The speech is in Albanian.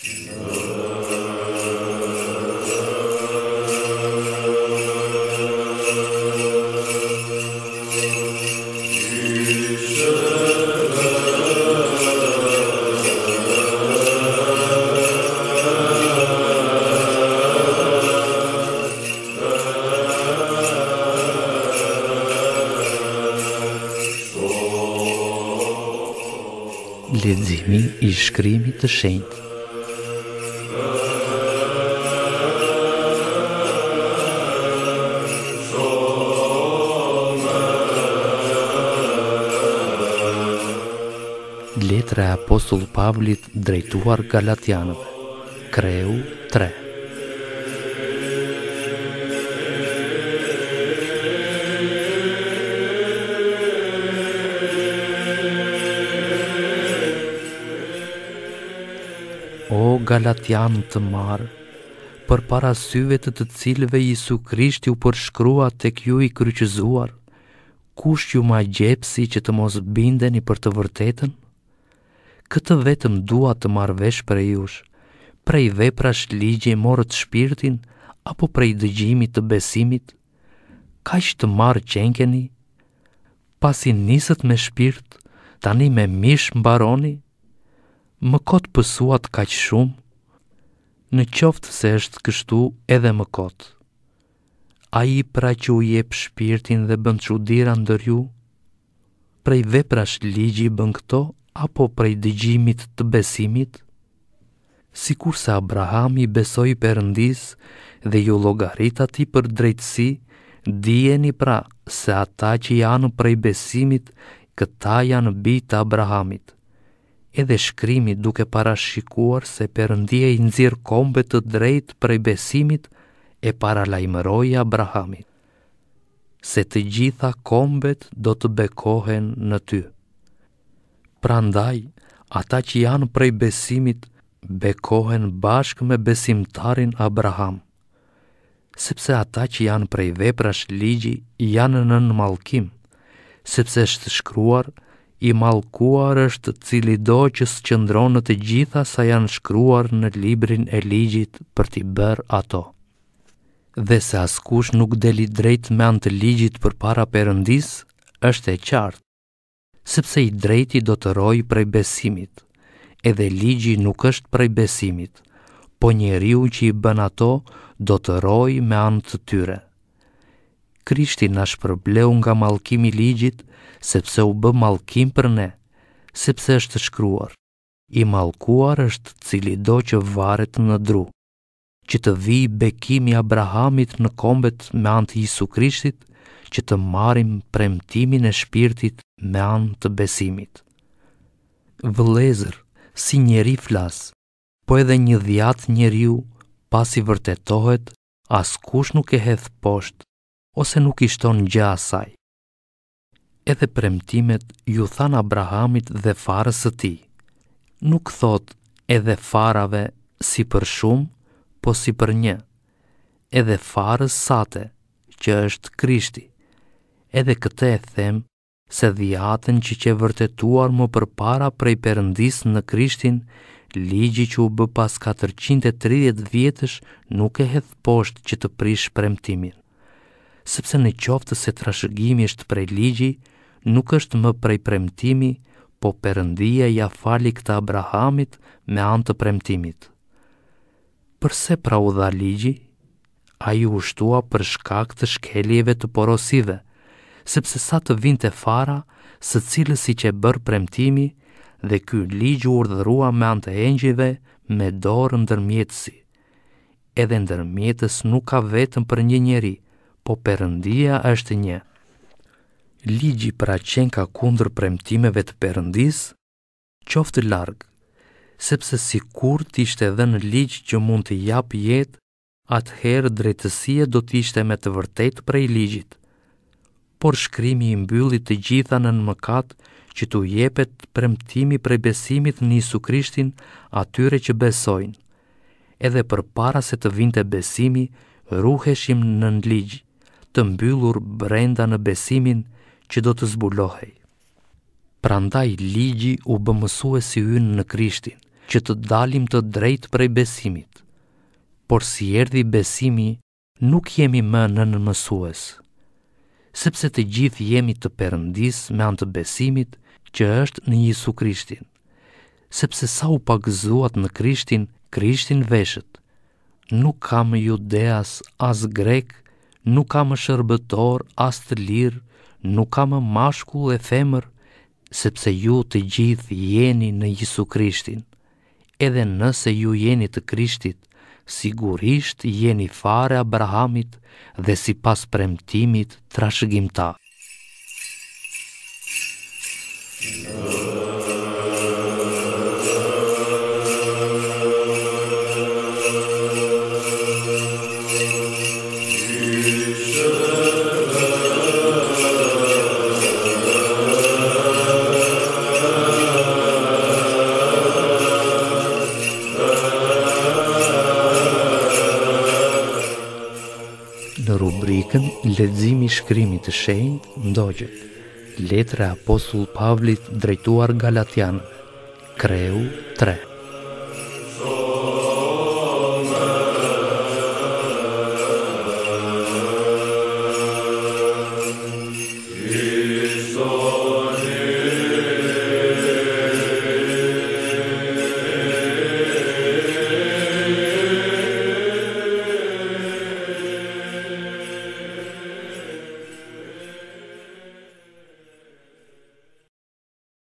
Gjyshë, i shkrimit të shenjtë letra e apostull Pavlit drejtuar Galatianëve. Kreu 3 O Galatian të marë, për para syve të të cilve Jisu Krishti u përshkrua të kju i kryqëzuar, kush ju ma gjepsi që të mos bindeni për të vërtetën? këtë vetëm dua të marr vesh për ju. Prej veprash ligje morët shpirtin apo prej dëgjimit të besimit, kaq të marr qenkeni, pasi nisët me shpirt, tani me mish mbaroni, më kotë pësuat kaq shumë, në qoftë se është kështu edhe më kot. A i pra që u jep shpirtin dhe bënd që u dira ndër ju, prej veprash ligji bën këto apo prej dëgjimit të besimit? Si kur se Abrahami besoj për dhe ju logaritat i për drejtësi, dijeni pra se ata që janë prej besimit këta janë bitë Abrahamit. Edhe shkrimi duke parashikuar se për i nëzirë kombet të drejt prej besimit e para Abrahamit se të gjitha kombet do të bekohen në tyë. Prandaj, ata që janë prej besimit, bekohen bashkë me besimtarin Abraham, sepse ata që janë prej veprash ligji janë në në malkim, sepse është shkruar, i malkuar është cili do që së qëndronë në të gjitha sa janë shkruar në librin e ligjit për t'i bërë ato. Dhe se askush nuk deli drejt me antë ligjit për para përëndis, është e qartë, sepse i drejti do të rojë prej besimit, edhe ligji nuk është prej besimit, po njeriu që i bën ato do të rojë me anë të tyre. Krishti na shpërbleu nga malkimi ligjit, sepse u bë malkim për ne, sepse është shkruar. I malkuar është cili do që varet në dru, që të vi bekimi Abrahamit në kombet me antë Jisu Krishtit, që të marim premtimin e shpirtit me anë të besimit. Vëlezër, si njeri flas, po edhe një dhjatë njeriu, pas i vërtetohet, as kush nuk e hedh poshtë, ose nuk i shton asaj. Edhe premtimet ju than Abrahamit dhe farës së tij. Nuk thot edhe farave si për shumë, po si për një. Edhe farës sate, që është Krishti edhe këtë e them, se dhjatën që që vërtetuar më përpara prej përëndis në krishtin, ligji që u bë pas 430 vjetësh nuk e hedh poshtë që të prish premtimin. Sepse në qoftë se trashëgimi është prej ligji, nuk është më prej premtimi, po përëndia ja fali këta Abrahamit me antë të premtimit. Përse pra u dha ligji? A ju ushtua për shkak të shkeljeve të porosive – sepse sa të vinte fara, së cilës i që e bërë premtimi, dhe ky ligjë urdhërua me antë të engjive me dorë ndërmjetësi. Edhe ndërmjetës nuk ka vetëm për një njeri, po përëndia është një. Ligji pra qenë ka kundër premtimeve të përëndis, qoftë largë, sepse si kur t'ishte edhe në ligj që mund të japë jetë, atëherë drejtësia do t'ishte me të vërtet prej ligjit por shkrimi i mbylli të gjitha në në mëkat që të jepet premtimi për besimit në Isu Krishtin atyre që besojnë. Edhe për para se të vinte besimi, ruheshim në nëndligjë, të mbyllur brenda në besimin që do të zbulohej. Prandaj ligji u bëmësue si ynë në Krishtin, që të dalim të drejt prej besimit. Por si erdi besimi, nuk jemi më në nënmësuesë sepse të gjithë jemi të perëndis me anë të besimit që është në Jezu Krishtin. Sepse sa u pagëzuat në Krishtin, Krishtin veshët. Nuk ka më judeas as grek, nuk ka më shërbëtor as të lirë, nuk ka më mashkull e femër, sepse ju të gjithë jeni në Jezu Krishtin. Edhe nëse ju jeni të Krishtit, sigurisht jeni fare Abrahamit dhe si pas premtimit trashëgimtar. në rubrikën Ledzimi shkrimit të shenjt në Letra Letre Apostol Pavlit drejtuar Galatian Kreu 3